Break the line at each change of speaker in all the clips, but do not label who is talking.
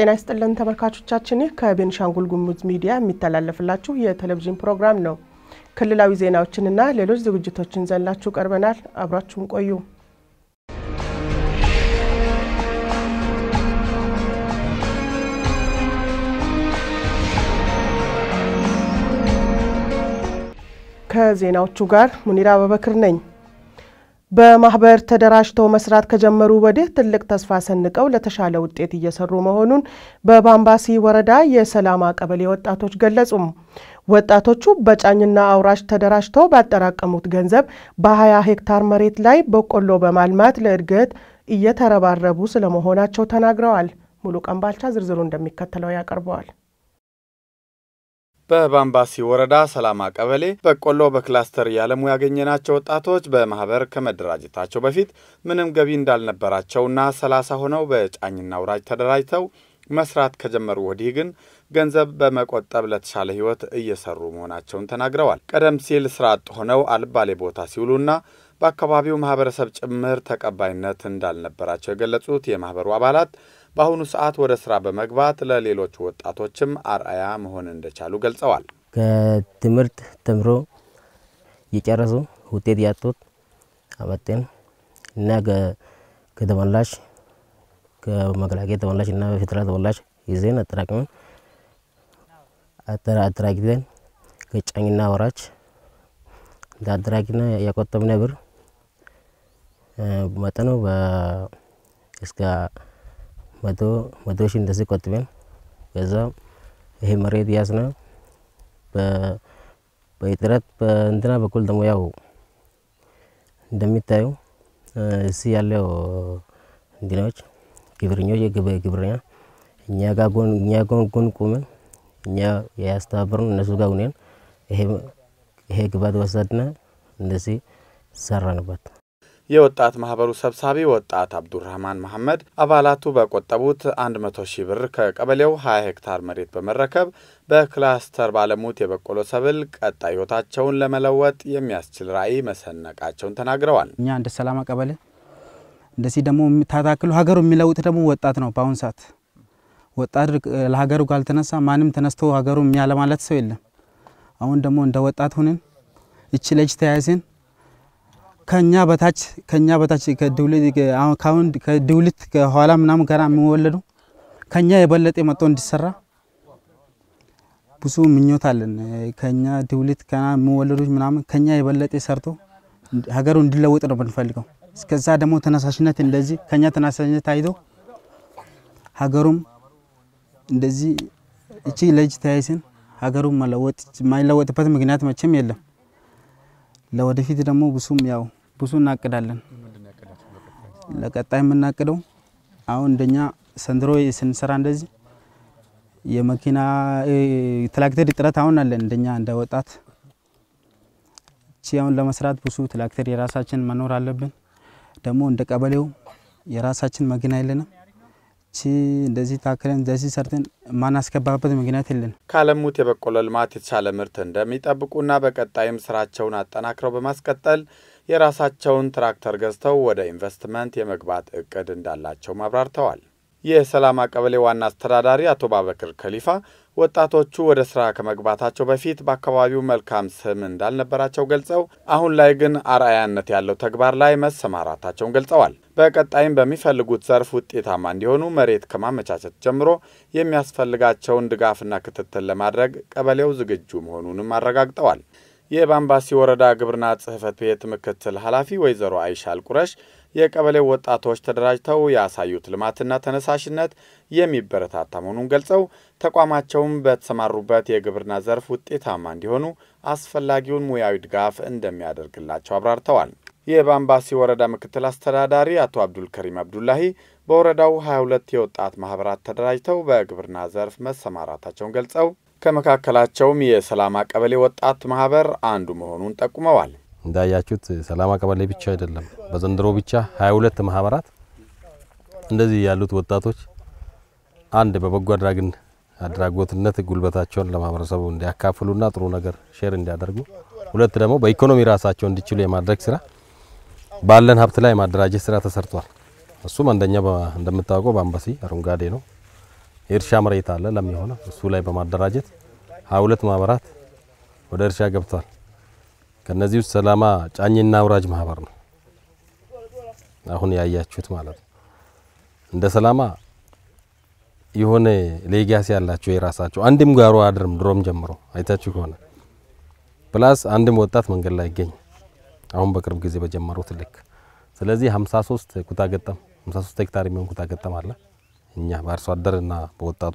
ጤና ይስጥልን ተመልካቾቻችን፣ ይህ ከቤንሻንጉል ጉሙዝ ሚዲያ የሚተላለፍላችሁ የቴሌቪዥን ፕሮግራም ነው። ክልላዊ ዜናዎችንና ሌሎች ዝግጅቶችን ዘንላችሁ ቀርበናል። አብራችሁን ቆዩ። ከዜናዎቹ ጋር ሙኒራ አበበክር ነኝ። በማህበር ተደራጅተው መስራት ከጀመሩ ወዲህ ትልቅ ተስፋ ሰንቀው ለተሻለ ውጤት እየሰሩ መሆኑን በባምባሲ ወረዳ የሰላማ ቀበሌ ወጣቶች ገለጹም። ወጣቶቹ በጫኝና አውራሽ ተደራጅተው ባጠራቀሙት ገንዘብ በ20 ሄክታር መሬት ላይ በቆሎ በማልማት ለእድገት እየተረባረቡ ስለመሆናቸው ተናግረዋል። ሙሉ ቀንባልቻ ዝርዝሩ እንደሚከተለው ያቀርበዋል።
በባምባሲ ወረዳ ሰላማ ቀበሌ በቆሎ በክላስተር እያለሙ ያገኘናቸው ወጣቶች በማህበር ከመደራጀታቸው በፊት ምንም ገቢ እንዳልነበራቸውና ሰላሳ ሆነው በጫኝና ውራጅ ተደራጅተው መስራት ከጀመሩ ወዲህ ግን ገንዘብ በመቆጠብ ለተሻለ ሕይወት እየሰሩ መሆናቸውን ተናግረዋል። ቀደም ሲል ስራ አጥ ሆነው አልባሌ ቦታ ሲውሉና በአካባቢው ማህበረሰብ ጭምር ተቀባይነት እንዳልነበራቸው የገለጹት የማህበሩ አባላት በአሁኑ ሰዓት ወደ ስራ በመግባት ለሌሎች ወጣቶችም አርአያ መሆን እንደቻሉ ገልጸዋል።
ከትምህርት ተምሮ የጨረሱ ውጤት ያጡት አመጤን እና ከተመላሽ ከመከላከያ ተመላሽ እና በፌዴራል ተመላሽ ይዘን አጠራቅመን አጠራጊተን ከጫኝና ወራች እንደ አጠራቂና ያቆጠብነ ብር መጠኑ እስከ መቶ መቶ ሺህ እንደዚህ ቆጥበን በዛ ይሄ መሬት ያዝነ በጥረት በእንትና በኩል ደግሞ ያው እንደሚታዩ እዚህ ያለው እንዲናዎች ግብርኞች ግብርኛ እኛ ጋር ጎን እኛ ጎን ጎን ቆመን እኛ ያስተባበርን እነሱ ጋር ሁነን ይሄ ግባት ወሰድነ እንደዚህ ሰራንበት።
የወጣት ማህበሩ ሰብሳቢ ወጣት አብዱራህማን መሐመድ አባላቱ በቆጠቡት 100 ሺህ ብር ከቀበሌው 20 ሄክታር መሬት በመረከብ በክላስተር ባለሙት የበቆሎ ሰብል ቀጣይ ህይወታቸውን ለመለወጥ የሚያስችል ራዕይ መሰነቃቸውን ተናግረዋል።
እኛ እንደ ሰላማ ቀበሌ እንደዚህ ደግሞ ታታክሉ ሀገሩ የሚለውጥ ደግሞ ወጣት ነው። በአሁን ሰዓት ወጣት ለሀገሩ ካልተነሳ ማንም ተነስቶ ሀገሩ የሚያለማለት ሰው የለም። አሁን ደግሞ እንደ ወጣት ሁንን እች ለች ተያይዘን ከኛ በታች ከኛ በታች ከድውልት ከኋላ ምናምን ገና የሚወለዱ ከኛ የበለጠ መጥቶ እንዲሰራ ብዙ ምኞት አለን። ከኛ ድውልት ከና የሚወለዱ ምናምን ከኛ የበለጠ ሰርቶ ሀገሩ እንዲለወጥ ነው ብንፈልገው። እስከዛ ደግሞ ተነሳሽነት እንደዚህ ከኛ ተነሳሽነት አይቶ ሀገሩም እንደዚህ እቺ ለጅ ተያይስን ሀገሩም መለወጥ የማይለወጥበት ምክንያት መቼም የለም። ለወደፊት ደግሞ ብሱም ያው ብዙ እናቅዳለን። ለቀጣይ የምናቅደው አሁን እንደኛ ሰንድሮ ስንሰራ እንደዚህ የመኪና ትራክተር ጥረት አሁን አለን። እንደኛ እንደ ወጣት አሁን ለመስራት ብዙ ትራክተር የራሳችን መኖር አለብን። ደግሞ እንደ ቀበሌው የራሳችን መኪና የለንም። ቺ እንደዚህ ታክለን እንደዚህ ሰርተን ማናስገባበት ምክንያት የለን።
ካለሙት የበቆሎ ልማት የተሻለ ምርት እንደሚጠብቁና በቀጣይም ስራቸውን አጠናክረው በማስቀጠል የራሳቸውን ትራክተር ገዝተው ወደ ኢንቨስትመንት የመግባት እቅድ እንዳላቸው አብራርተዋል። የሰላማ ቀበሌ ዋና አስተዳዳሪ አቶ ባበክር ከሊፋ ወጣቶቹ ወደ ስራ ከመግባታቸው በፊት በአካባቢው መልካም ስም እንዳልነበራቸው ገልጸው አሁን ላይ ግን አርአያነት ያለው ተግባር ላይ መሰማራታቸውን ገልጸዋል። በቀጣይም በሚፈልጉት ዘርፍ ውጤታማ እንዲሆኑ መሬት ከማመቻቸት ጀምሮ የሚያስፈልጋቸውን ድጋፍና ክትትል ለማድረግ ቀበሌው ዝግጁ መሆኑንም አረጋግጠዋል። የባምባሲ ወረዳ ግብርና ጽህፈት ቤት ምክትል ኃላፊ ወይዘሮ አይሻል ቁረሽ የቀበሌው ወጣቶች ተደራጅተው ያሳዩት ልማትና ተነሳሽነት የሚበረታታ መሆኑን ገልጸው ተቋማቸውም በተሰማሩበት የግብርና ዘርፍ ውጤታማ እንዲሆኑ አስፈላጊውን ሙያዊ ድጋፍ እንደሚያደርግላቸው አብራርተዋል። የባምባሲ ወረዳ ምክትል አስተዳዳሪ አቶ አብዱል ከሪም አብዱላሂ በወረዳው 22 የወጣት ማህበራት ተደራጅተው በግብርና ዘርፍ መሰማራታቸውን ገልጸው ከመካከላቸውም የሰላማ ቀበሌ ወጣት ማህበር አንዱ መሆኑን ጠቁመዋል።
እንዳያችሁት ሰላማ ቀበሌ ብቻ አይደለም፣ በዘንድሮ ብቻ 22 ማህበራት እንደዚህ ያሉት ወጣቶች አንድ በበጎ አድራግን አድራጎትነት ጉልበታቸውን ለማህበረሰቡ እንዲያካፍሉና ጥሩ ነገር ሼር እንዲያደርጉ፣ ሁለት ደግሞ በኢኮኖሚ ራሳቸው እንዲችሉ የማድረግ ስራ ባለን ሀብት ላይ የማደራጀት ስራ ተሰርቷል። እሱም አንደኛ እንደምታውቀው በአምባሲ አረንጓዴ ነው። የእርሻ መሬት አለ ለም የሆነ እሱ ላይ በማደራጀት 22 ማህበራት ወደ እርሻ ገብቷል። ከነዚህ ውስጥ ሰላማ ጫኝና አውራጅ ማህበር ነው አሁን ያያችሁት ማለት ነው። እንደ ሰላማ የሆነ ሌጋሲ ያላቸው የራሳቸው አንድም ጋሮ አድርም ድሮም ጀምሮ አይታችሁ ከሆነ ፕላስ አንድም ወጣት መንገድ ላይ ይገኝ አሁን በቅርብ ጊዜ በጀመሩት ልክ ስለዚህ 53 ኩታ ገጠም 53 ሄክታር የሚሆን ኩታ ገጠም አለ። እኛ በአርሶ አደርና በወጣቱ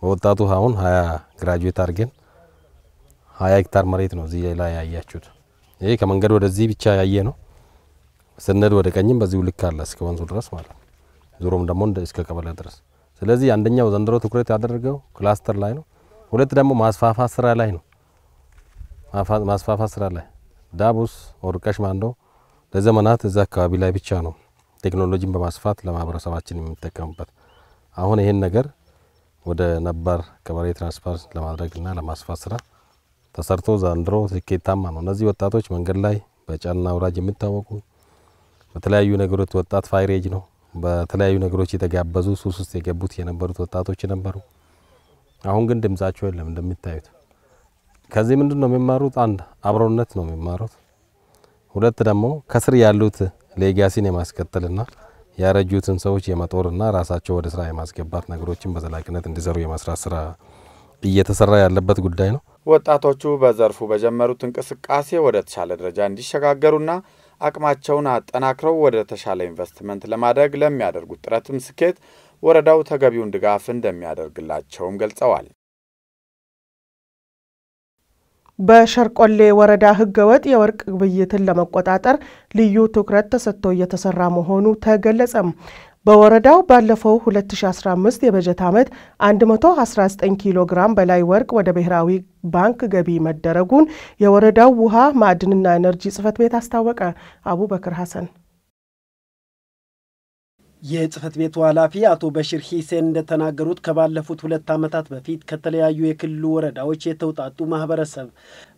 በወጣቱ አሁን ሀያ ግራጁዌት አድርገን ሀያ ሄክታር መሬት ነው እዚህ ላይ ያያችሁት። ይሄ ከመንገድ ወደዚህ ብቻ ያየ ነው። ስንሄድ ወደ ቀኝም በዚሁ ልክ አለ እስከ ወንዙ ድረስ ማለት ነው። ዙሮም ደግሞ እስከ ቀበሌ ድረስ። ስለዚህ አንደኛው ዘንድሮ ትኩረት ያደረገው ክላስተር ላይ ነው። ሁለት ደግሞ ማስፋፋት ስራ ላይ ነው። ማስፋፋት ስራ ላይ ዳቡስ ወርቀሽ ማንዶ ለዘመናት እዛ አካባቢ ላይ ብቻ ነው ቴክኖሎጂን በማስፋት ለማህበረሰባችን የሚጠቀምበት። አሁን ይህን ነገር ወደ ነባር ቀበሌ ትራንስፈር ለማድረግና ለማስፋት ስራ ተሰርቶ ዘንድሮ ስኬታማ ነው። እነዚህ ወጣቶች መንገድ ላይ በጫና አውራጅ የሚታወቁ በተለያዩ ነገሮች ወጣት ፋይሬጅ ነው። በተለያዩ ነገሮች የተጋበዙ ሱስ ውስጥ የገቡት የነበሩት ወጣቶች ነበሩ። አሁን ግን ድምጻቸው የለም እንደሚታዩት። ከዚህ ምንድን ነው የሚማሩት? አንድ አብሮነት ነው የሚማሩት። ሁለት ደግሞ ከስር ያሉት ሌጋሲን የማስከተልና ያረጁትን ሰዎች የመጦርና ራሳቸው ወደ ስራ የማስገባት ነገሮችን በዘላቂነት እንዲሰሩ የመስራት ስራ እየተሰራ ያለበት ጉዳይ ነው።
ወጣቶቹ በዘርፉ በጀመሩት እንቅስቃሴ ወደ ተሻለ ደረጃ እንዲሸጋገሩና አቅማቸውን አጠናክረው ወደ ተሻለ ኢንቨስትመንት ለማድረግ ለሚያደርጉት ጥረትም ስኬት ወረዳው ተገቢውን ድጋፍ እንደሚያደርግላቸውም ገልጸዋል።
በሸርቆሌ ወረዳ ህገወጥ የወርቅ ግብይትን ለመቆጣጠር ልዩ ትኩረት ተሰጥቶ እየተሰራ መሆኑ ተገለጸም። በወረዳው ባለፈው 2015 የበጀት ዓመት 119 ኪሎ ግራም በላይ ወርቅ ወደ ብሔራዊ ባንክ ገቢ መደረጉን የወረዳው ውሃ ማዕድንና ኤነርጂ ጽፈት ቤት አስታወቀ። አቡበክር
ሐሰን የጽህፈት ቤቱ ኃላፊ አቶ በሽር ሂሴን እንደተናገሩት ከባለፉት ሁለት ዓመታት በፊት ከተለያዩ የክልሉ ወረዳዎች የተውጣጡ ማህበረሰብ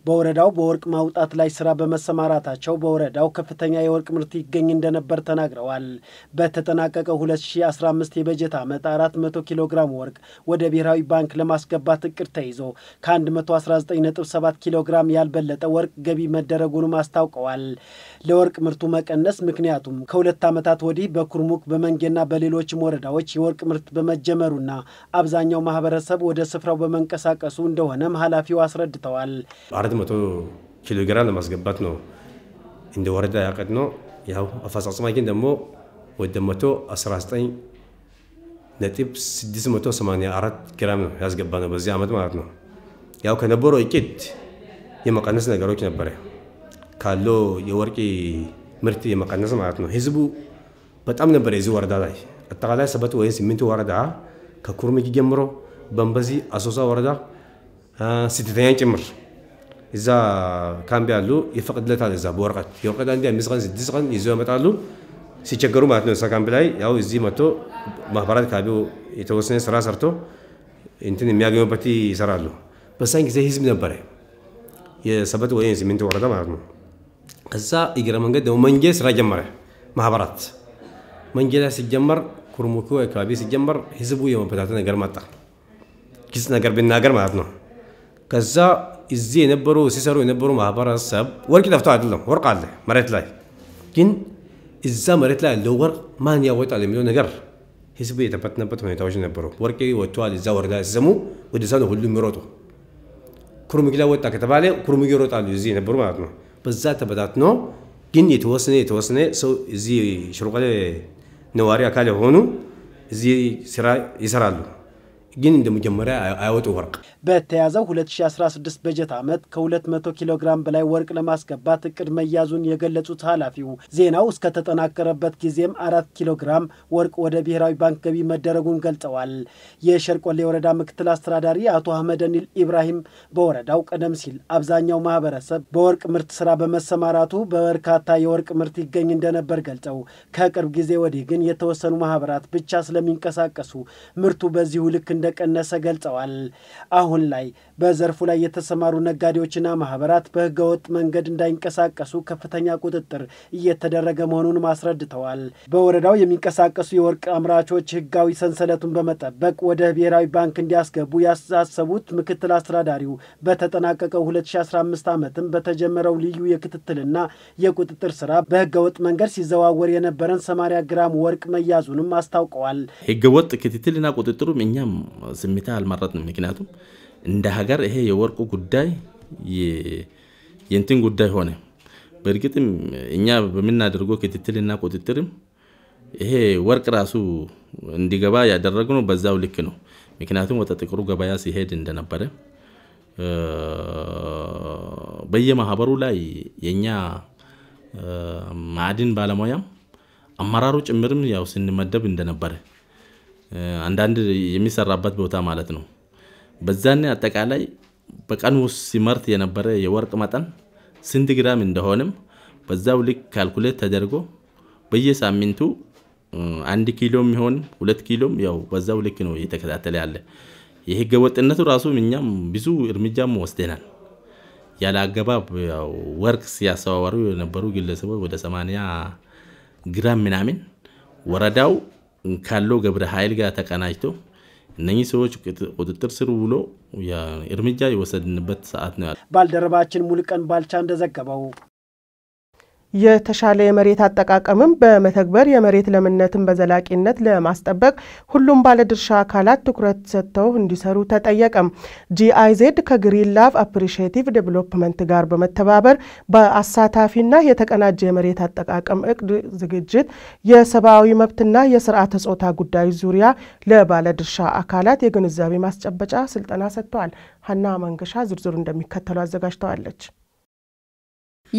በወረዳው በወርቅ ማውጣት ላይ ስራ በመሰማራታቸው በወረዳው ከፍተኛ የወርቅ ምርት ይገኝ እንደነበር ተናግረዋል። በተጠናቀቀ 2015 የበጀት ዓመት 400 ኪሎ ግራም ወርቅ ወደ ብሔራዊ ባንክ ለማስገባት እቅድ ተይዞ ከ119.7 ኪሎ ግራም ያልበለጠ ወርቅ ገቢ መደረጉንም አስታውቀዋል። ለወርቅ ምርቱ መቀነስ ምክንያቱም ከሁለት ዓመታት ወዲህ በኩርሙክ በመንጌና በሌሎችም ወረዳዎች የወርቅ ምርት በመጀመሩና አብዛኛው ማህበረሰብ ወደ ስፍራው በመንቀሳቀሱ እንደሆነም ኃላፊው አስረድተዋል።
አንድ መቶ ኪሎ ግራም ለማስገባት ነው እንደ ወረዳ ያቀድ ነው። ያው አፈጻጸማችን ደግሞ ወደ መቶ 119 ነጥብ 684 ግራም ነው ያስገባ ነው በዚህ ዓመት ማለት ነው። ያው ከነበረው እቅድ የመቀነስ ነገሮች ነበረ። ካለው የወርቅ ምርት የመቀነስ ማለት ነው። ህዝቡ በጣም ነበረ የዚህ ወረዳ ላይ አጠቃላይ ሰበት ወይ ስምንት ወረዳ ከኩርምጊ ጀምሮ በንበዚ፣ አሶሳ ወረዳ ስትተኛ ጭምር እዛ ካምቢ አሉ ይፈቅድለታል። እዛ በወረቀት የወረቀት አንድ አምስት ቀን ስድስት ቀን ይዘው ይመጣሉ ሲቸገሩ ማለት ነው እዛ ካምቢ ላይ ያው እዚህ መጥቶ ማህበራት ካቢው የተወሰነ ስራ ሰርቶ እንትን የሚያገኙበት ይሰራሉ። በዛን ጊዜ ህዝብ ነበረ የሰበት ወይ ስምንት ወረዳ ማለት ነው። ከዛ እግረ መንገድ ደግሞ መንጌ ስራ ጀመረ ማህበራት መንጌ ላይ ሲጀመር ኩርሙኩ አካባቢ ሲጀመር ህዝቡ የመበታተ ነገር መጣ። ግልጽ ነገር ብናገር ማለት ነው ከዛ እዚህ የነበሩ ሲሰሩ የነበሩ ማህበረሰብ ወርቅ ጠፍቶ አይደለም፣ ወርቅ አለ መሬት ላይ ግን እዛ መሬት ላይ ያለው ወርቅ ማን ያወጣል የሚለው ነገር ህዝብ የተፈተነበት ሁኔታዎች ነበሩ። ወርቅ ወጥተዋል፣ እዛ ወረዳ ሲሰሙ ወደዛ ነው ሁሉ የሚሮጡ። ኩርሙጊ ላይ ወጣ ከተባለ ኩርሙጊ ይሮጣሉ፣ እዚህ የነበሩ ማለት ነው። በዛ ተበታትኖ ግን የተወሰነ የተወሰነ ሰው እዚህ ሽርቆሌ ነዋሪ አካል የሆኑ እዚህ ስራ ይሰራሉ። ግን እንደ መጀመሪያ አያወጡ ወርቅ
በተያዘው 2016 በጀት ዓመት ከ200 ኪሎ ግራም በላይ ወርቅ ለማስገባት እቅድ መያዙን የገለጹት ኃላፊው ዜናው እስከተጠናከረበት ጊዜም አራት ኪሎ ግራም ወርቅ ወደ ብሔራዊ ባንክ ገቢ መደረጉን ገልጸዋል። የሸርቆሌ ወረዳ ምክትል አስተዳዳሪ አቶ አህመድ ኒል ኢብራሂም በወረዳው ቀደም ሲል አብዛኛው ማህበረሰብ በወርቅ ምርት ስራ በመሰማራቱ በበርካታ የወርቅ ምርት ይገኝ እንደነበር ገልጸው ከቅርብ ጊዜ ወዲህ ግን የተወሰኑ ማህበራት ብቻ ስለሚንቀሳቀሱ ምርቱ በዚሁ ልክ እንደቀነሰ ገልጸዋል። አሁን ላይ በዘርፉ ላይ የተሰማሩ ነጋዴዎችና ማህበራት በህገወጥ መንገድ እንዳይንቀሳቀሱ ከፍተኛ ቁጥጥር እየተደረገ መሆኑን አስረድተዋል። በወረዳው የሚንቀሳቀሱ የወርቅ አምራቾች ህጋዊ ሰንሰለቱን በመጠበቅ ወደ ብሔራዊ ባንክ እንዲያስገቡ ያሳሰቡት ምክትል አስተዳዳሪው በተጠናቀቀው 2015 ዓመትም በተጀመረው ልዩ የክትትልና የቁጥጥር ስራ በህገወጥ መንገድ ሲዘዋወር የነበረን 80 ግራም ወርቅ መያዙንም አስታውቀዋል።
ህገወጥ ክትትልና ቁጥጥሩም እኛም ዝምታ አልመረጥንም። ምክንያቱም እንደ ሀገር ይሄ የወርቁ ጉዳይ የእንትን ጉዳይ ሆነ። በእርግጥም እኛ በምናደርገው ክትትልና ቁጥጥርም ይሄ ወርቅ ራሱ እንዲገባ ያደረግነው በዛው ልክ ነው። ምክንያቱም ወደ ጥቁሩ ገበያ ሲሄድ እንደነበረ በየማህበሩ ላይ የእኛ ማዕድን ባለሙያም አመራሩ ጭምርም ያው ስንመደብ እንደነበረ አንዳንድ የሚሰራበት ቦታ ማለት ነው። በዛን አጠቃላይ በቀን ውስጥ ሲመርት የነበረ የወርቅ መጠን ስንት ግራም እንደሆንም በዛው ልክ ካልኩሌት ተደርጎ በየሳምንቱ አንድ ኪሎ የሚሆን ሁለት ኪሎም ያው በዛው ልክ ነው እየተከታተለ ያለ። የህገ ወጥነቱ ራሱ እኛም ብዙ እርምጃም ወስደናል። ያለ አገባብ ያው ወርቅ ሲያሰዋወሩ የነበሩ ግለሰቦች ወደ 80 ግራም ምናምን ወረዳው ካለው ግብረ ኃይል ጋር ተቀናጅቶ እነኚህ ሰዎች ቁጥጥር ስር ውሎ እርምጃ የወሰድንበት ሰዓት ነው።
ባልደረባችን ሙልቀን ባልቻ እንደዘገበው
የተሻለ የመሬት አጠቃቀምም በመተግበር የመሬት ለምነትን በዘላቂነት ለማስጠበቅ ሁሉም ባለድርሻ አካላት ትኩረት ሰጥተው እንዲሰሩ ተጠየቀም። ጂአይዜድ ከግሪን ላቭ አፕሪሺየቲቭ ዴቨሎፕመንት ጋር በመተባበር በአሳታፊና የተቀናጀ የመሬት አጠቃቀም እቅድ ዝግጅት የሰብአዊ መብትና የስርዓተ ጾታ ጉዳዮች ዙሪያ ለባለድርሻ አካላት የግንዛቤ ማስጨበጫ ስልጠና ሰጥተዋል። ሀና መንገሻ ዝርዝሩ እንደሚከተሉ አዘጋጅተዋለች።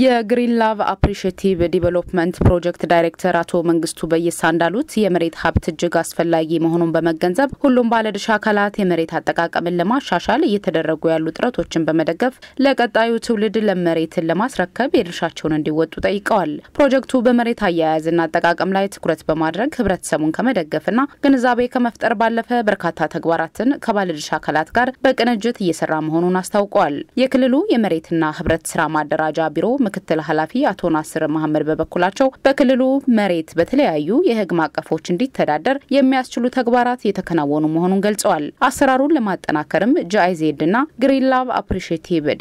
የግሪን ላቭ አፕሪሽቲቭ ዲቨሎፕመንት ፕሮጀክት ዳይሬክተር አቶ መንግስቱ በይሳ እንዳሉት የመሬት ሀብት እጅግ አስፈላጊ መሆኑን በመገንዘብ ሁሉም ባለድርሻ አካላት የመሬት አጠቃቀምን ለማሻሻል እየተደረጉ ያሉ ጥረቶችን በመደገፍ ለቀጣዩ ትውልድ ለመሬትን ለማስረከብ የድርሻቸውን እንዲወጡ ጠይቀዋል። ፕሮጀክቱ በመሬት አያያዝና አጠቃቀም ላይ ትኩረት በማድረግ ህብረተሰቡን ከመደገፍና ግንዛቤ ከመፍጠር ባለፈ በርካታ ተግባራትን ከባለድርሻ አካላት ጋር በቅንጅት እየሰራ መሆኑን አስታውቀዋል። የክልሉ የመሬትና ህብረት ስራ ማደራጃ ቢሮ ምክትል ኃላፊ አቶ ናስር መሐመድ በበኩላቸው በክልሉ መሬት በተለያዩ የህግ ማቀፎች እንዲተዳደር የሚያስችሉ ተግባራት የተከናወኑ መሆኑን ገልጸዋል። አሰራሩን ለማጠናከርም ጃይዜድ ና ግሪን ላብ አፕሪሺቲቭ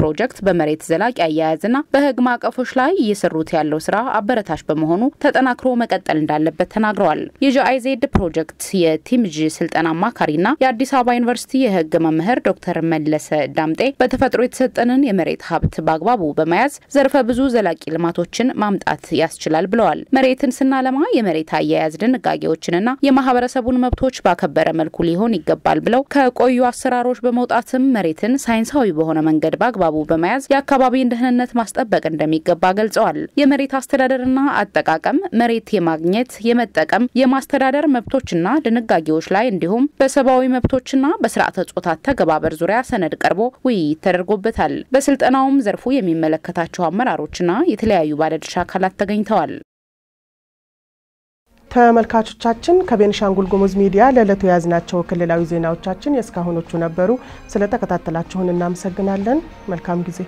ፕሮጀክት በመሬት ዘላቂ አያያዝና በህግ ማቀፎች ላይ እየሰሩት ያለው ስራ አበረታች በመሆኑ ተጠናክሮ መቀጠል እንዳለበት ተናግረዋል። የጃይዜድ ፕሮጀክት የቲምጅ ስልጠና አማካሪና የአዲስ አበባ ዩኒቨርሲቲ የህግ መምህር ዶክተር መለሰ ዳምጤ በተፈጥሮ የተሰጠንን የመሬት ሀብት በአግባቡ በመ በመያዝ ዘርፈ ብዙ ዘላቂ ልማቶችን ማምጣት ያስችላል ብለዋል። መሬትን ስናለማ የመሬት አያያዝ ድንጋጌዎችንና የማህበረሰቡን መብቶች ባከበረ መልኩ ሊሆን ይገባል ብለው ከቆዩ አሰራሮች በመውጣትም መሬትን ሳይንሳዊ በሆነ መንገድ በአግባቡ በመያዝ የአካባቢን ደህንነት ማስጠበቅ እንደሚገባ ገልጸዋል። የመሬት አስተዳደርና አጠቃቀም መሬት የማግኘት የመጠቀም፣ የማስተዳደር መብቶችና ድንጋጌዎች ላይ እንዲሁም በሰብአዊ መብቶችና በስርዓተ ጾታ ተገባበር ዙሪያ ሰነድ ቀርቦ ውይይት ተደርጎበታል። በስልጠናውም ዘርፉ የሚመለከ የሚመለከታቸው አመራሮችና የተለያዩ ባለድርሻ አካላት ተገኝተዋል።
ተመልካቾቻችን ከቤንሻንጉል ጉሙዝ ሚዲያ ለዕለቱ የያዝናቸው ክልላዊ ዜናዎቻችን የእስካሁኖቹ ነበሩ። ስለተከታተላችሁን እናመሰግናለን። መልካም ጊዜ